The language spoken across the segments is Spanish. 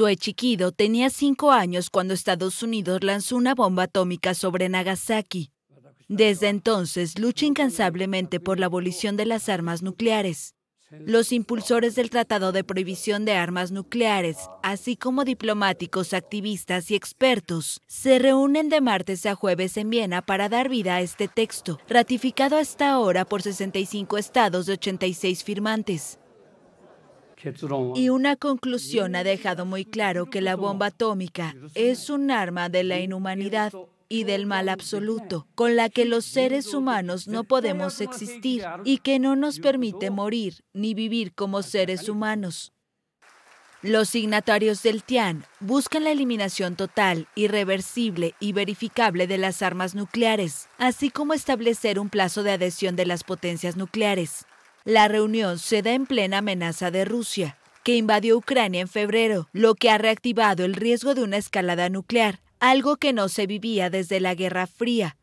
Sue Chiquido tenía cinco años cuando Estados Unidos lanzó una bomba atómica sobre Nagasaki. Desde entonces lucha incansablemente por la abolición de las armas nucleares. Los impulsores del Tratado de Prohibición de Armas Nucleares, así como diplomáticos, activistas y expertos, se reúnen de martes a jueves en Viena para dar vida a este texto, ratificado hasta ahora por 65 estados de 86 firmantes. Y una conclusión ha dejado muy claro que la bomba atómica es un arma de la inhumanidad y del mal absoluto, con la que los seres humanos no podemos existir y que no nos permite morir ni vivir como seres humanos. Los signatarios del TIAN buscan la eliminación total, irreversible y verificable de las armas nucleares, así como establecer un plazo de adhesión de las potencias nucleares. La reunión se da en plena amenaza de Rusia, que invadió Ucrania en febrero, lo que ha reactivado el riesgo de una escalada nuclear, algo que no se vivía desde la Guerra Fría.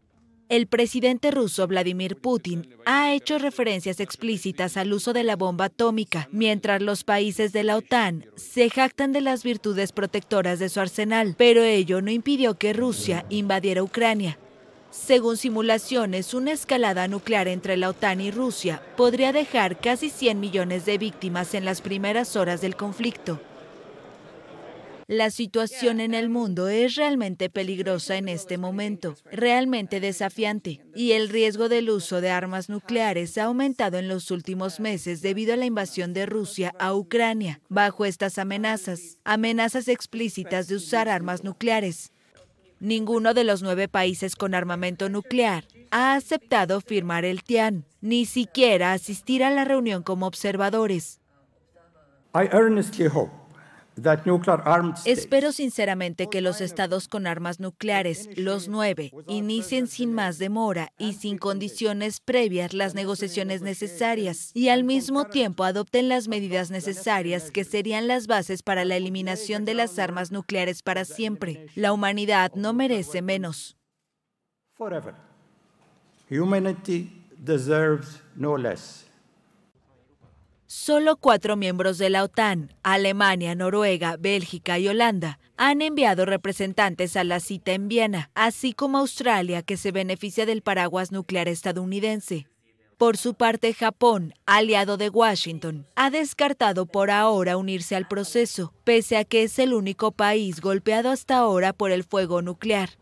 El presidente ruso Vladimir Putin ha hecho referencias explícitas al uso de la bomba atómica, mientras los países de la OTAN se jactan de las virtudes protectoras de su arsenal, pero ello no impidió que Rusia invadiera Ucrania, según simulaciones, una escalada nuclear entre la OTAN y Rusia podría dejar casi 100 millones de víctimas en las primeras horas del conflicto. La situación en el mundo es realmente peligrosa en este momento, realmente desafiante, y el riesgo del uso de armas nucleares ha aumentado en los últimos meses debido a la invasión de Rusia a Ucrania. Bajo estas amenazas, amenazas explícitas de usar armas nucleares, Ninguno de los nueve países con armamento nuclear ha aceptado firmar el TIAN, ni siquiera asistir a la reunión como observadores. Espero sinceramente que los estados con armas nucleares, los nueve, inicien sin más demora y sin condiciones previas las negociaciones necesarias y al mismo tiempo adopten las medidas necesarias que serían las bases para la eliminación de las armas nucleares para siempre. La humanidad no merece menos. no Solo cuatro miembros de la OTAN, Alemania, Noruega, Bélgica y Holanda, han enviado representantes a la cita en Viena, así como Australia, que se beneficia del paraguas nuclear estadounidense. Por su parte, Japón, aliado de Washington, ha descartado por ahora unirse al proceso, pese a que es el único país golpeado hasta ahora por el fuego nuclear.